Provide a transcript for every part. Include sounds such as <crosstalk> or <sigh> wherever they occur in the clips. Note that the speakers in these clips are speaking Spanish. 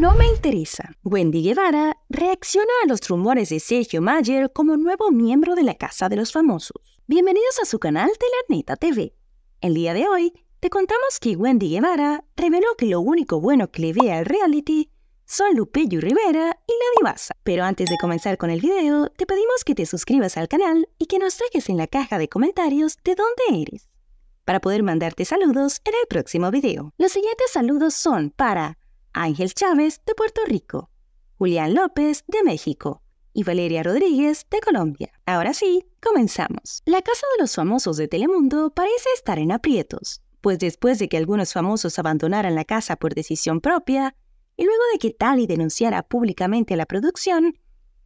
no me interesa. Wendy Guevara reacciona a los rumores de Sergio Mayer como nuevo miembro de la Casa de los Famosos. Bienvenidos a su canal Telarneta TV. El día de hoy te contamos que Wendy Guevara reveló que lo único bueno que le ve al reality son Lupillo Rivera y la Divaza. Pero antes de comenzar con el video, te pedimos que te suscribas al canal y que nos dejes en la caja de comentarios de dónde eres, para poder mandarte saludos en el próximo video. Los siguientes saludos son para Ángel Chávez de Puerto Rico, Julián López de México y Valeria Rodríguez de Colombia. Ahora sí, comenzamos. La casa de los famosos de Telemundo parece estar en aprietos, pues después de que algunos famosos abandonaran la casa por decisión propia, y luego de que Tali denunciara públicamente la producción,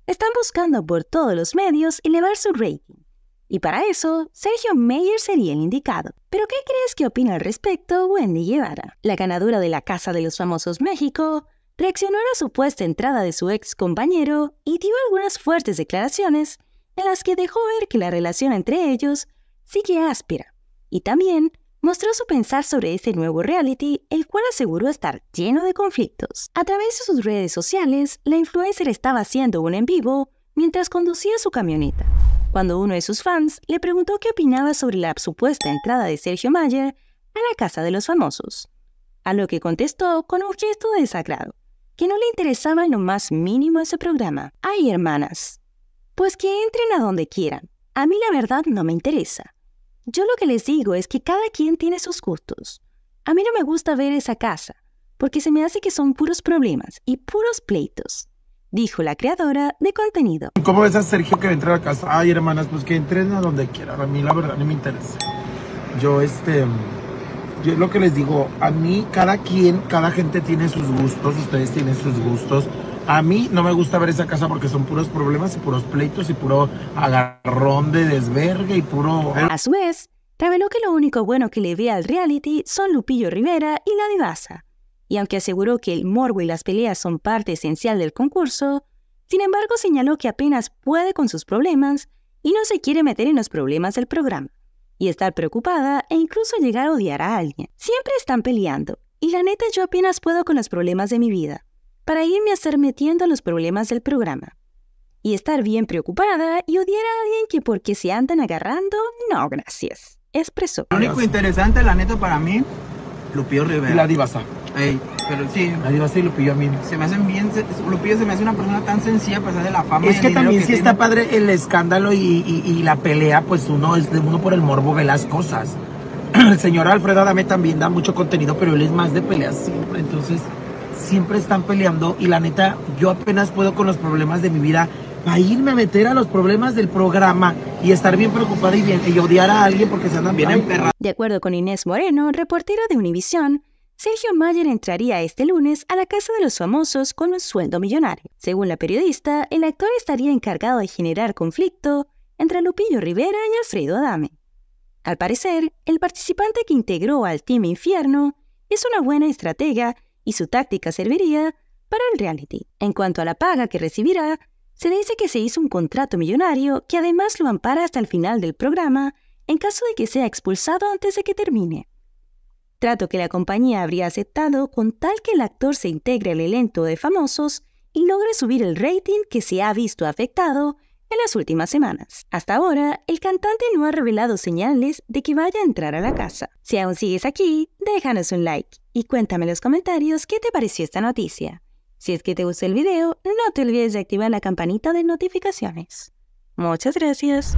están buscando por todos los medios elevar su rating. Y para eso, Sergio meyer sería el indicado. Pero ¿qué crees que opina al respecto Wendy Guevara? La ganadora de la Casa de los Famosos México reaccionó a la supuesta entrada de su ex compañero y dio algunas fuertes declaraciones en las que dejó ver que la relación entre ellos sigue áspera. Y también mostró su pensar sobre este nuevo reality, el cual aseguró estar lleno de conflictos. A través de sus redes sociales, la influencer estaba haciendo un en vivo mientras conducía su camioneta cuando uno de sus fans le preguntó qué opinaba sobre la supuesta entrada de Sergio Mayer a la casa de los famosos, a lo que contestó con un gesto de desagrado, que no le interesaba en lo más mínimo ese programa. ¡Ay, hermanas! Pues que entren a donde quieran. A mí la verdad no me interesa. Yo lo que les digo es que cada quien tiene sus gustos. A mí no me gusta ver esa casa, porque se me hace que son puros problemas y puros pleitos dijo la creadora de contenido. ¿Cómo ves a Sergio que entra a la casa? Ay, hermanas, pues que entren a donde quieran. A mí la verdad no me interesa. Yo, este, yo lo que les digo, a mí cada quien, cada gente tiene sus gustos, ustedes tienen sus gustos. A mí no me gusta ver esa casa porque son puros problemas y puros pleitos y puro agarrón de desvergue y puro... A su vez, reveló que lo único bueno que le ve al reality son Lupillo Rivera y la divasa y aunque aseguró que el morbo y las peleas son parte esencial del concurso, sin embargo señaló que apenas puede con sus problemas y no se quiere meter en los problemas del programa, y estar preocupada e incluso llegar a odiar a alguien. Siempre están peleando, y la neta yo apenas puedo con los problemas de mi vida, para irme a estar metiendo en los problemas del programa. Y estar bien preocupada y odiar a alguien que porque se andan agarrando, no gracias. Expresó. Lo único interesante, la neta, para mí, Lupio Rivera. Y la divasa pero sí. Nadie va a a mí. Se me hacen bien. se- Lupillo se me hace una persona tan sencilla a pesar de la fama. Es que también sí está padre el escándalo y, la pelea, pues uno es de uno por el morbo ve las cosas. <clears throat> El señor Alfredo Adame también da mucho contenido, pero él es más de peleas siempre, entonces siempre están peleando y la neta, yo apenas puedo con los problemas de mi vida para irme a meter a los problemas del programa y estar bien preocupada y, bien, y odiar a alguien porque se andan bien De acuerdo con Inés Moreno, reportera de Univisión, Sergio Mayer entraría este lunes a la Casa de los Famosos con un sueldo millonario. Según la periodista, el actor estaría encargado de generar conflicto entre Lupillo Rivera y Alfredo Adame. Al parecer, el participante que integró al Team Infierno es una buena estratega y su táctica serviría para el reality. En cuanto a la paga que recibirá, se dice que se hizo un contrato millonario que además lo ampara hasta el final del programa en caso de que sea expulsado antes de que termine trato que la compañía habría aceptado con tal que el actor se integre al elenco de famosos y logre subir el rating que se ha visto afectado en las últimas semanas. Hasta ahora, el cantante no ha revelado señales de que vaya a entrar a la casa. Si aún sigues aquí, déjanos un like y cuéntame en los comentarios qué te pareció esta noticia. Si es que te gustó el video, no te olvides de activar la campanita de notificaciones. Muchas gracias.